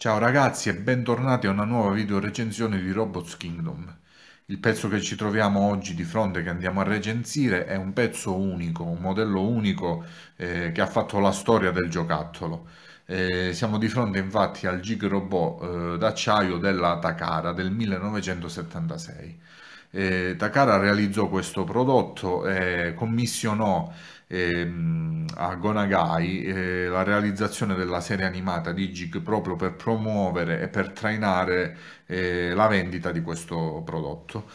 Ciao ragazzi e bentornati a una nuova video recensione di Robots Kingdom. Il pezzo che ci troviamo oggi di fronte, che andiamo a recensire, è un pezzo unico, un modello unico eh, che ha fatto la storia del giocattolo. Eh, siamo di fronte infatti al Gig Robot eh, d'acciaio della Takara del 1976. Eh, Takara realizzò questo prodotto e eh, commissionò ehm, a Gonagai eh, la realizzazione della serie animata di Jig proprio per promuovere e per trainare eh, la vendita di questo prodotto.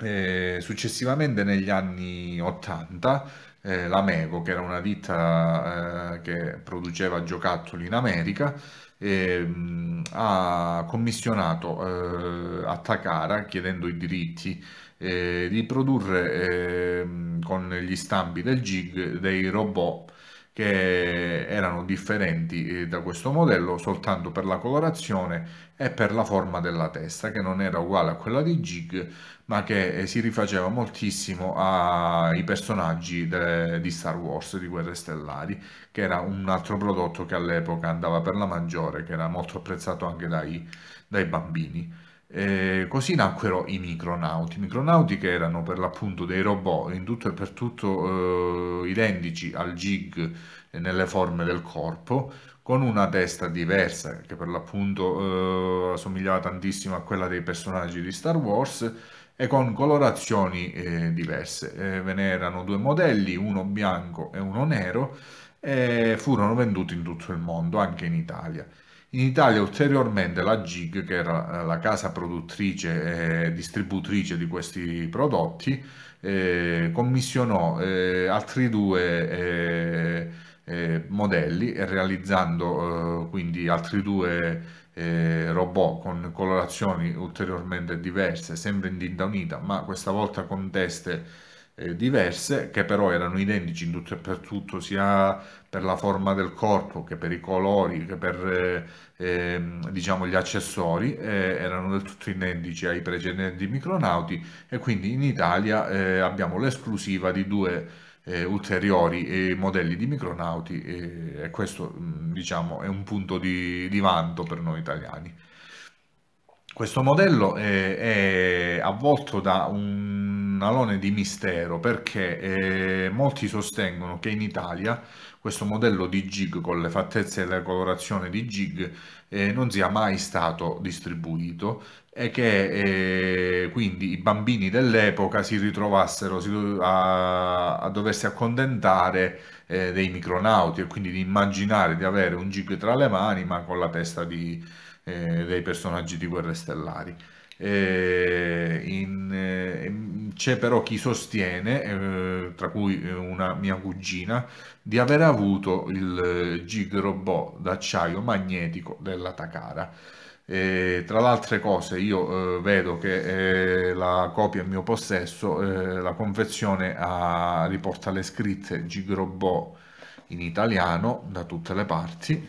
Eh, successivamente negli anni 80 eh, la Mevo, che era una ditta eh, che produceva giocattoli in America, ehm, ha commissionato eh, a Takara chiedendo i diritti eh, di produrre eh, con gli stampi del jig dei robot che erano differenti eh, da questo modello soltanto per la colorazione e per la forma della testa che non era uguale a quella di Jig ma che eh, si rifaceva moltissimo ai personaggi de, di Star Wars di Guerre Stellari che era un altro prodotto che all'epoca andava per la maggiore che era molto apprezzato anche dai, dai bambini eh, così nacquero i micronauti, i micronauti che erano per l'appunto dei robot in tutto e per tutto eh, identici al gig nelle forme del corpo, con una testa diversa che per l'appunto eh, assomigliava tantissimo a quella dei personaggi di Star Wars e con colorazioni eh, diverse. Eh, ve ne erano due modelli, uno bianco e uno nero, e furono venduti in tutto il mondo, anche in Italia in Italia ulteriormente la GIG, che era eh, la casa produttrice e distributrice di questi prodotti, eh, commissionò eh, altri due eh, eh modelli, realizzando eh, quindi altri due robot con colorazioni ulteriormente diverse, sempre in tinta unita, ma questa volta con teste eh, diverse che però erano identici in tutto e per tutto sia per la forma del corpo che per i colori che per eh, ehm, diciamo gli accessori eh, erano del tutto identici ai precedenti micronauti e quindi in Italia eh, abbiamo l'esclusiva di due eh, ulteriori eh, modelli di micronauti e questo mm, diciamo è un punto di, di vanto per noi italiani questo modello è, è avvolto da un alone di mistero perché eh, molti sostengono che in Italia questo modello di jig con le fattezze e la colorazione di jig eh, non sia mai stato distribuito e che eh, quindi i bambini dell'epoca si ritrovassero a, a doversi accontentare eh, dei micronauti e quindi di immaginare di avere un jig tra le mani ma con la testa di, eh, dei personaggi di guerre stellari. Eh, eh, c'è però chi sostiene, eh, tra cui una mia cugina, di aver avuto il gig robot d'acciaio magnetico della Takara. E tra le altre cose io eh, vedo che eh, la copia in mio possesso, eh, la confezione ha, riporta le scritte Gigrobò in italiano da tutte le parti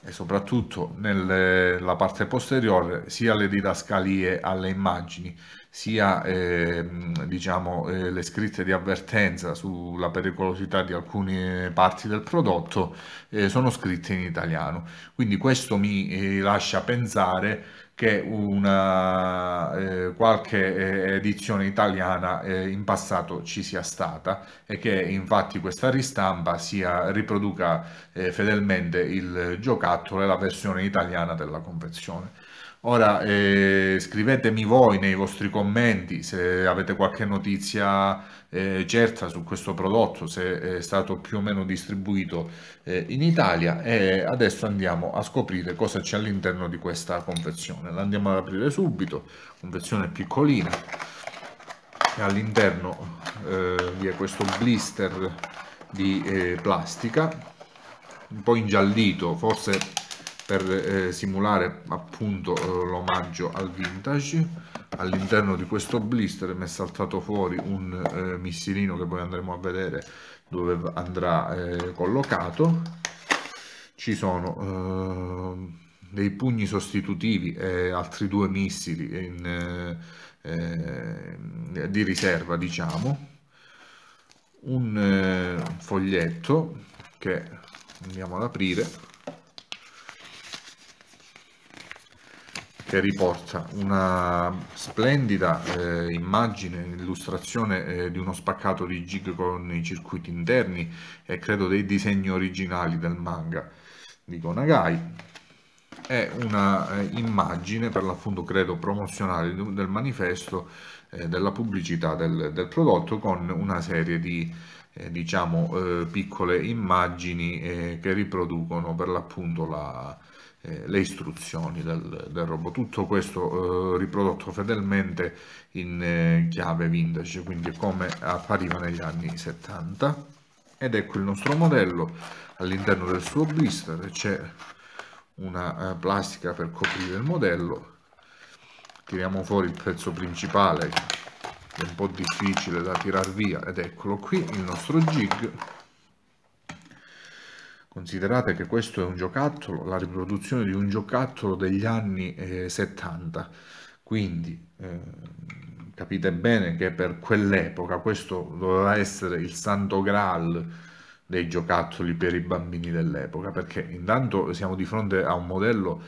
e soprattutto nella parte posteriore sia le didascalie alle immagini sia ehm, diciamo, eh, le scritte di avvertenza sulla pericolosità di alcune parti del prodotto eh, sono scritte in italiano quindi questo mi eh, lascia pensare che una, eh, qualche eh, edizione italiana eh, in passato ci sia stata e che infatti questa ristampa sia, riproduca eh, fedelmente il giocattolo e la versione italiana della confezione. Ora eh, scrivetemi voi nei vostri commenti se avete qualche notizia eh, certa su questo prodotto, se è stato più o meno distribuito eh, in Italia e adesso andiamo a scoprire cosa c'è all'interno di questa confezione. L'andiamo ad aprire subito, confezione piccolina e all'interno eh, vi è questo blister di eh, plastica un po' ingiallito, forse per eh, simulare appunto eh, l'omaggio al vintage all'interno di questo blister mi è saltato fuori un eh, missilino che poi andremo a vedere dove andrà eh, collocato ci sono eh, dei pugni sostitutivi e altri due missili in, eh, eh, di riserva diciamo un foglietto che andiamo ad aprire che riporta una splendida eh, immagine, illustrazione eh, di uno spaccato di Jig con i circuiti interni e credo dei disegni originali del manga di Konagai. È una eh, immagine per l'appunto credo promozionale del manifesto eh, della pubblicità del, del, prodotto con una serie di eh, diciamo eh, piccole immagini che riproducono per l'appunto la, eh, le istruzioni del, del, robot. Tutto questo eh, riprodotto fedelmente in eh, chiave vintage, quindi come appariva negli anni 70. Ed ecco il nostro modello, all'interno del suo blister c'è una eh, plastica per coprire il modello. Tiriamo fuori il pezzo principale, è un po' difficile da tirar via, ed eccolo qui, il nostro jig Considerate che questo è un giocattolo, la riproduzione di un giocattolo degli anni eh, 70, quindi eh, capite bene che per quell'epoca questo doveva essere il santo graal dei giocattoli per i bambini dell'epoca, perché intanto siamo di fronte a un modello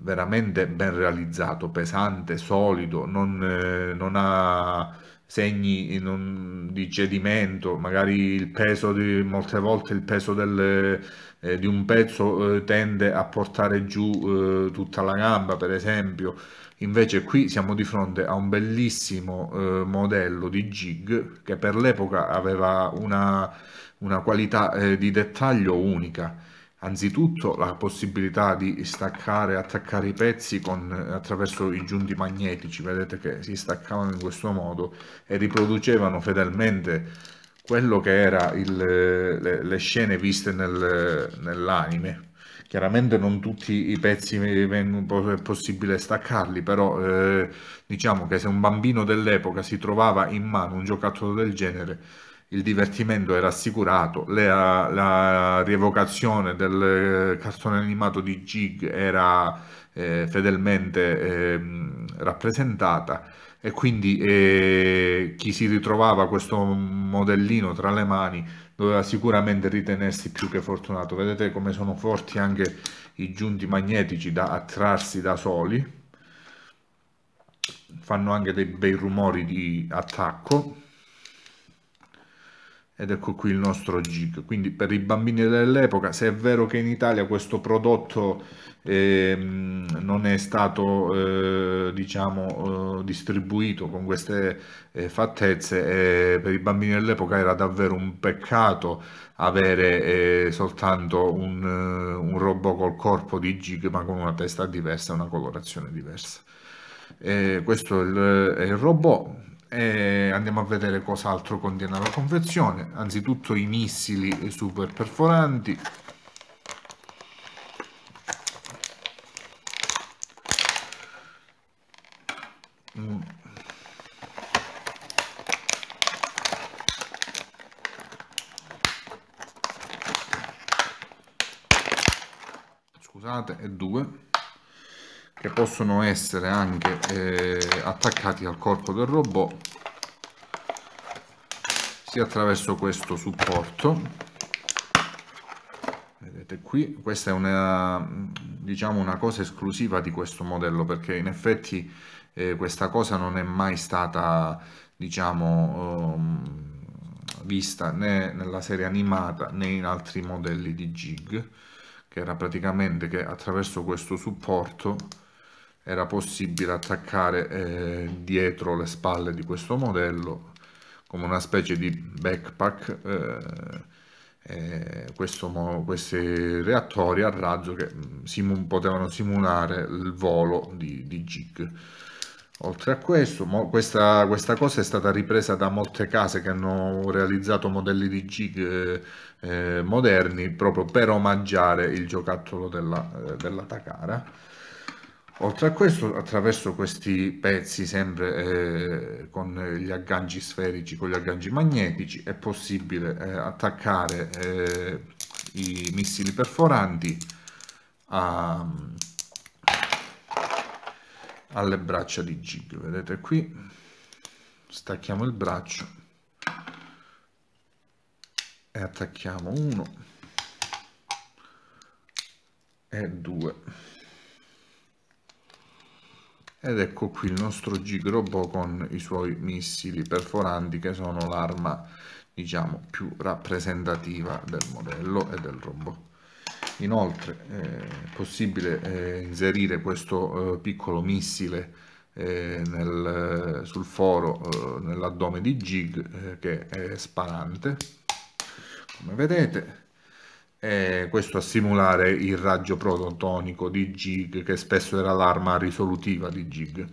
veramente ben realizzato, pesante, solido, non, eh, non ha segni un, di cedimento, magari il peso di molte volte il peso del, eh, di un pezzo eh, tende a portare giù eh, tutta la gamba, per esempio. Invece qui siamo di fronte a un bellissimo eh, modello di jig che per l'epoca aveva una, una qualità eh, di dettaglio unica anzitutto la possibilità di staccare e attaccare i pezzi con, attraverso i giunti magnetici, vedete che si staccavano in questo modo e riproducevano fedelmente quello che era il, le, le, scene viste nel, nell'anime. Chiaramente non tutti i pezzi è possibile staccarli, però eh, diciamo che se un bambino dell'epoca si trovava in mano un giocattolo del genere, il divertimento era assicurato, la, eh, la rievocazione del eh, cartone animato di Jig era eh, fedelmente eh, rappresentata e quindi eh, chi si ritrovava questo modellino tra le mani doveva sicuramente ritenersi più che fortunato. Vedete come sono forti anche i giunti magnetici da attrarsi da soli, fanno anche dei bei rumori di attacco ed ecco qui il nostro gig. Quindi per i bambini dell'epoca, se è vero che in Italia questo prodotto eh, non è stato eh, diciamo, eh, distribuito con queste eh, fattezze, eh, per i bambini dell'epoca era davvero un peccato avere eh, soltanto un, un robot col corpo di gig ma con una testa diversa, una colorazione diversa. questo è il, è il robot eh, andiamo a vedere cos'altro contiene la confezione anzitutto i missili super perforanti mm. scusate e due che possono essere anche eh, attaccati al corpo del robot sia attraverso questo supporto vedete qui questa è una diciamo una cosa esclusiva di questo modello perché in effetti eh, questa cosa non è mai stata diciamo um, vista né nella serie animata né in altri modelli di jig che era praticamente che attraverso questo supporto era possibile attaccare eh, dietro le spalle di questo modello come una specie di backpack eh, questo, questi reattori a razzo che mm, simu potevano simulare il volo di, di Jig. Oltre a questo, questa, questa, cosa è stata ripresa da molte case che hanno realizzato modelli di jig eh, eh moderni proprio per omaggiare il giocattolo della, eh, della Takara. Oltre a questo, attraverso questi pezzi, sempre eh, con gli agganci sferici, con gli agganci magnetici, è possibile eh, attaccare eh, i missili perforanti a, alle braccia di Jig. Vedete qui, stacchiamo il braccio e attacchiamo uno e due ed ecco qui il nostro gig robot con i suoi missili perforanti che sono l'arma diciamo più rappresentativa del modello e del robot inoltre eh, è possibile eh, inserire questo eh, piccolo missile eh, nel, sul foro eh, nell'addome di Jig eh, che è sparante come vedete eh, questo a simulare il raggio prototonico di Gig che spesso era l'arma risolutiva di Gig.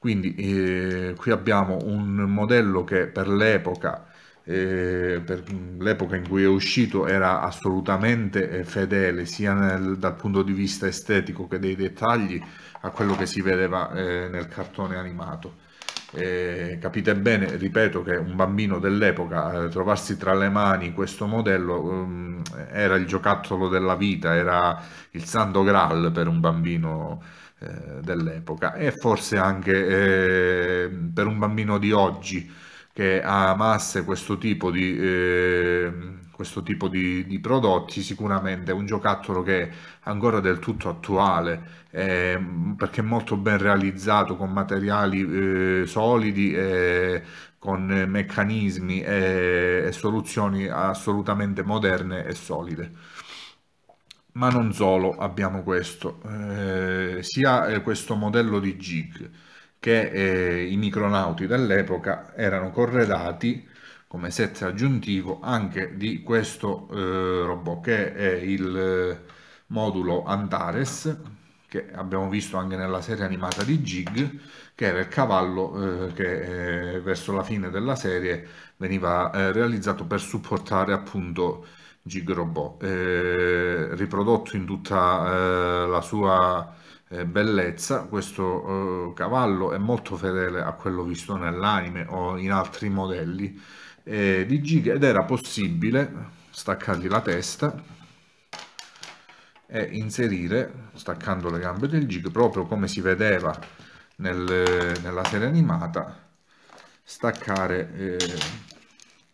Quindi eh, qui abbiamo un modello che per l'epoca eh, per l'epoca in cui è uscito era assolutamente eh, fedele sia nel, dal punto di vista estetico che dei dettagli a quello che si vedeva eh, nel cartone animato. Eh, capite bene, ripeto che un bambino dell'epoca eh, trovarsi tra le mani questo modello um, era il giocattolo della vita, era il santo graal per un bambino eh, dell'epoca e forse anche eh, per un bambino di oggi che amasse questo tipo di ehm, questo tipo di, di, prodotti sicuramente è un giocattolo che è ancora del tutto attuale eh, perché è molto ben realizzato con materiali eh, solidi eh, con meccanismi e, e soluzioni assolutamente moderne e solide ma non solo abbiamo questo eh, sia eh, questo modello di jig che eh, i micronauti dell'epoca erano corredati come set aggiuntivo anche di questo eh, robot che è il eh, modulo Antares che abbiamo visto anche nella serie animata di Jig che era il cavallo eh, che eh, verso la fine della serie veniva eh, realizzato per supportare appunto Jig Robot eh, riprodotto in tutta la sua eh, bellezza. Questo eh, cavallo è molto fedele a quello visto nell'anime o in altri modelli eh, di Giga ed era possibile staccargli la testa e inserire, staccando le gambe del gig proprio come si vedeva nel, nella serie animata, staccare eh,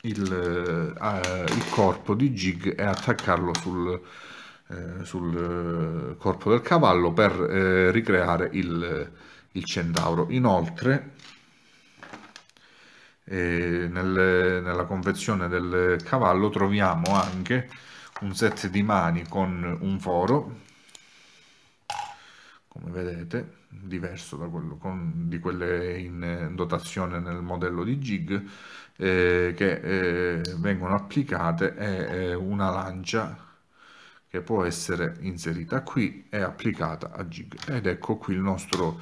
il, eh, il, corpo di gig e attaccarlo sul, eh, sul eh, corpo del cavallo per eh, ricreare il, eh, il, centauro. Inoltre, eh, nel, nella confezione del cavallo troviamo anche un set di mani con un foro, come vedete, diverso da quello con, di quelle in dotazione nel modello di jig, che vengono applicate e una lancia che può essere inserita qui e applicata a Gig. Ed ecco qui il nostro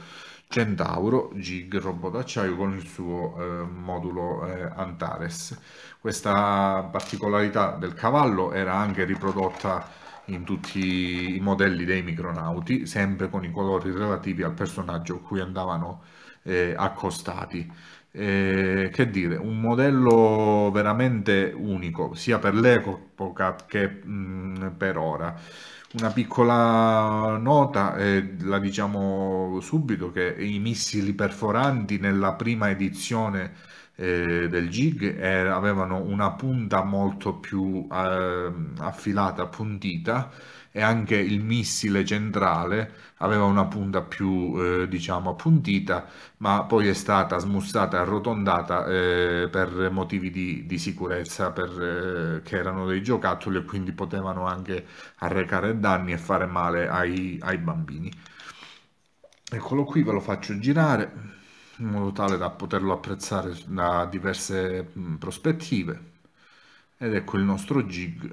Centauro Gig robot d'acciaio con il suo eh, modulo eh, Antares. Questa particolarità del cavallo era anche riprodotta in tutti i modelli dei micronauti, sempre con i colori relativi al personaggio cui andavano eh, accostati eh, che dire, un modello veramente unico, sia per l'epoca che mh, per ora. Una piccola nota, eh, la diciamo subito, che i missili perforanti nella prima edizione eh, del jig eh, avevano una punta molto più eh, affilata, appuntita, e anche il missile centrale aveva una punta più eh, diciamo appuntita ma poi è stata smussata e arrotondata eh, per motivi di, di sicurezza per, eh, che erano dei giocattoli e quindi potevano anche arrecare danni e fare male ai, ai bambini eccolo qui ve lo faccio girare in modo tale da poterlo apprezzare da diverse mm, prospettive ed ecco il nostro jig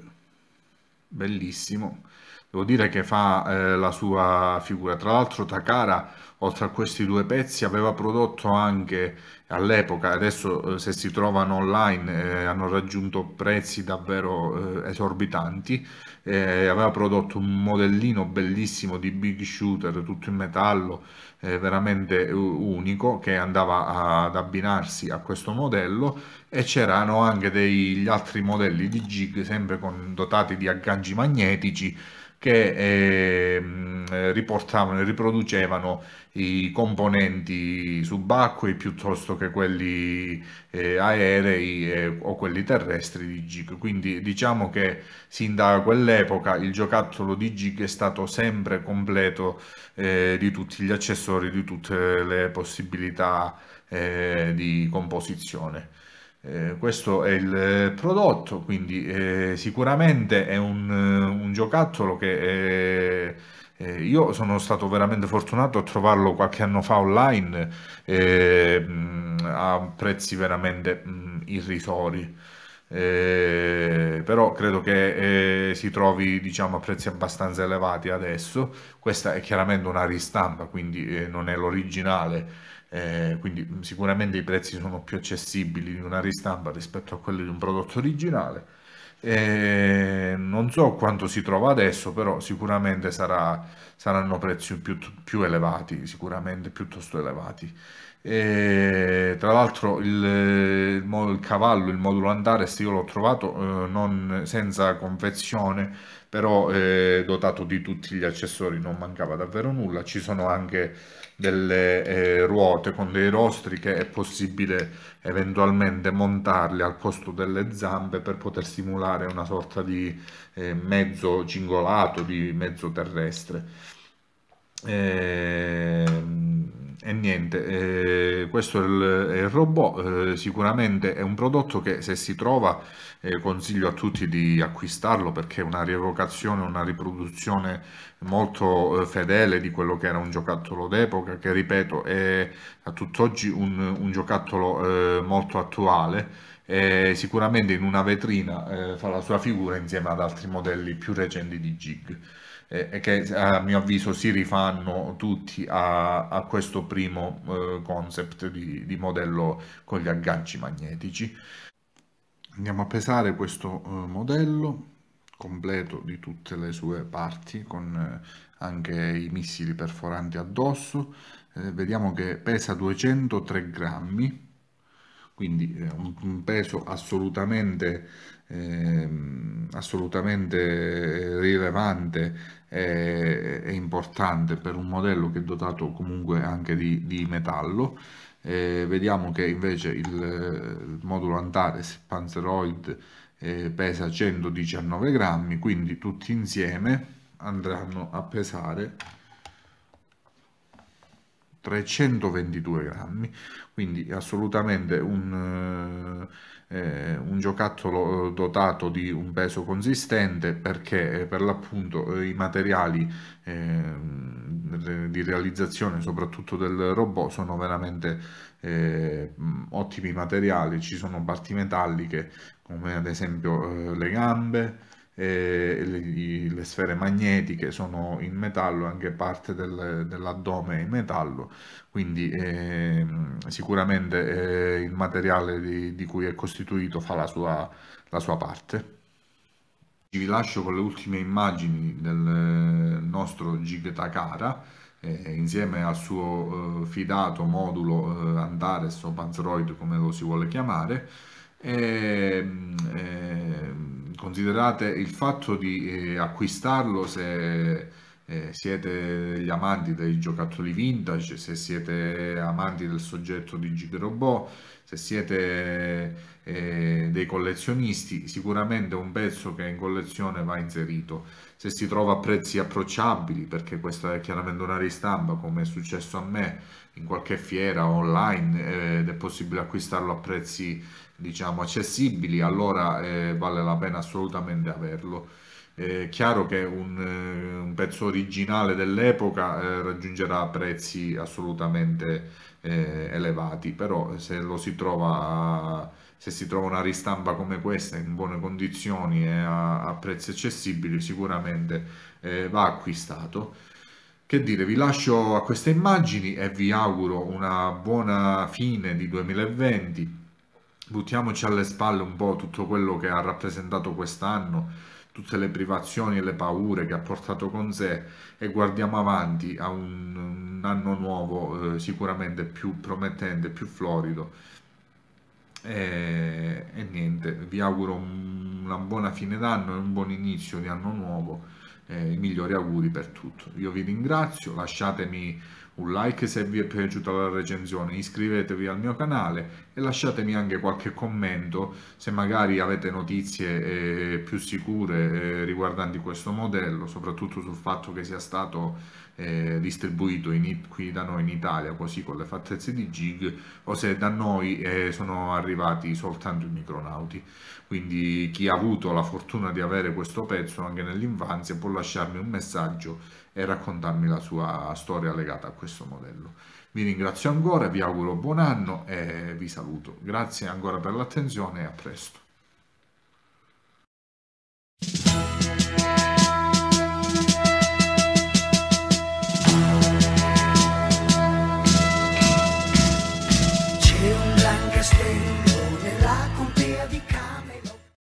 bellissimo devo dire che fa eh, la sua figura. Tra l'altro Takara, oltre a questi due pezzi, aveva prodotto anche all'epoca, adesso eh, se si trovano online eh, hanno raggiunto prezzi davvero eh, esorbitanti, eh, aveva prodotto un modellino bellissimo di Big Shooter, tutto in metallo, veramente unico, che andava ad abbinarsi a questo modello e c'erano anche degli altri modelli di jig sempre con, dotati di agganci magnetici che eh, riportavano e riproducevano i componenti subacquei piuttosto che quelli eh, aerei eh, o quelli terrestri di Gig. Quindi diciamo che sin da quell'epoca il giocattolo di Gig è stato sempre completo eh, di tutti gli accessori, di tutte le possibilità eh, di composizione. Eh, questo è il eh, prodotto, quindi eh, sicuramente è un, eh, un giocattolo che eh, io sono stato veramente fortunato a trovarlo qualche anno fa online mm, a prezzi veramente mh, mm, irrisori però credo che eh, si trovi diciamo, a prezzi abbastanza elevati adesso. Questa è chiaramente una ristampa, quindi eh, non è l'originale, eh, quindi sicuramente i prezzi sono più accessibili di una ristampa rispetto a quelli di un prodotto originale. E eh, non so quanto si trova adesso, però sicuramente sarà, saranno prezzi più, più elevati, sicuramente piuttosto elevati. E, tra l'altro il, il, il, cavallo, il modulo Andares io l'ho trovato eh, non, senza confezione però eh, dotato di tutti gli accessori non mancava davvero nulla ci sono anche delle eh, ruote con dei rostri che è possibile eventualmente montarli al posto delle zampe per poter simulare una sorta di eh, mezzo cingolato di mezzo terrestre Ehm, e niente, eh, questo è il, è il robot, eh, sicuramente è un prodotto che se si trova eh, consiglio a tutti di acquistarlo perché è una rievocazione, una riproduzione molto eh, fedele di quello che era un giocattolo d'epoca che ripeto è a tutt'oggi un, un giocattolo eh, molto attuale e eh, sicuramente in una vetrina eh, fa la sua figura insieme ad altri modelli più recenti di Jig eh, e che a mio avviso si rifanno tutti a, a questo primo eh, concept di, di, modello con gli agganci magnetici. Andiamo a pesare questo eh, modello completo di tutte le sue parti con eh, anche i missili perforanti addosso. Eh, vediamo che pesa 203 grammi quindi eh, un, peso assolutamente, eh, assolutamente rilevante e, e, importante per un modello che è dotato comunque anche di, di metallo. Eh, vediamo che invece il, il modulo Antares Panzeroid eh, pesa 119 grammi, quindi tutti insieme andranno a pesare 322 grammi, quindi assolutamente un, eh, eh un, giocattolo eh, dotato di un peso consistente perché eh, per l'appunto i materiali eh, di realizzazione soprattutto del robot sono veramente eh, ottimi materiali, ci sono parti metalliche come ad esempio le gambe, eh, le, le, sfere magnetiche sono in metallo, anche parte del, dell'addome è in metallo, quindi eh, sicuramente eh, il materiale di, di, cui è costituito fa la sua, la sua parte. Vi lascio con le ultime immagini del eh, nostro Jigtakara eh, insieme al suo eh, fidato modulo eh, Antares o Panzeroid come lo si vuole chiamare e, eh, considerate il fatto di eh, acquistarlo se eh, siete gli amanti dei giocattoli vintage, se siete amanti del soggetto di Gigrobot, se siete eh, dei collezionisti, sicuramente un pezzo che in collezione va inserito. Se si trova a prezzi approcciabili, perché questa è chiaramente una ristampa, come è successo a me in qualche fiera online, eh, ed è possibile acquistarlo a prezzi diciamo accessibili, allora eh, vale la pena assolutamente averlo. È chiaro che un, eh, un pezzo originale dell'epoca eh, raggiungerà prezzi assolutamente eh, elevati, però se lo si trova a se si trova una ristampa come questa in buone condizioni e a, a prezzi accessibili sicuramente eh, va acquistato. Che dire, vi lascio a queste immagini e vi auguro una buona fine di 2020. Buttiamoci alle spalle un po' tutto quello che ha rappresentato quest'anno, tutte le privazioni e le paure che ha portato con sé e guardiamo avanti a un, un anno nuovo eh, sicuramente più promettente, più florido e, eh, e, niente, vi auguro una buona fine d'anno e un buon inizio di anno nuovo. Eh, I migliori auguri per tutto. Io vi ringrazio, lasciatemi un like se vi è piaciuta la recensione, iscrivetevi al mio canale e lasciatemi anche qualche commento se magari avete notizie eh, più sicure eh, riguardanti questo modello, soprattutto sul fatto che sia stato eh, distribuito in, qui da noi in Italia, così con le fattezze di gig, o se da noi eh, sono arrivati soltanto i micronauti. Quindi chi ha avuto la fortuna di avere questo pezzo anche nell'infanzia può lasciarmi un messaggio e raccontarmi la sua storia legata a questo modello. Vi ringrazio ancora, vi auguro buon anno e vi saluto. Grazie ancora per l'attenzione e a presto.